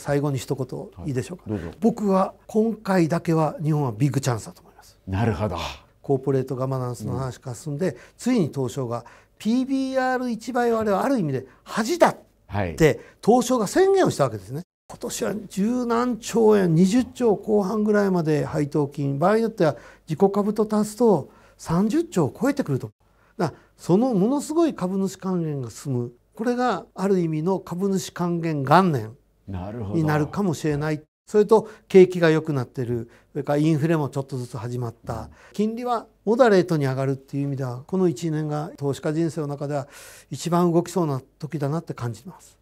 最後に一言いいでしょうか、はい、僕は今回だけは日本はビッグチャンスだと思いますなるほどコーポレートガバナンスの話が進んで、うん、ついに東証が PBR1 倍割れはある意味で恥だって東証が宣言をしたわけですね今年は十何兆円20兆後半ぐらいまで配当金場合によっては自己株と足すと30兆を超えてくるとだそのものすごい株主還元が進むこれがある意味の株主還元元年になるかもしれないそれと景気が良くなってるそれからインフレもちょっとずつ始まった、金利はモダレートに上がるっていう意味ではこの1年が投資家人生の中では一番動きそうな時だなって感じます。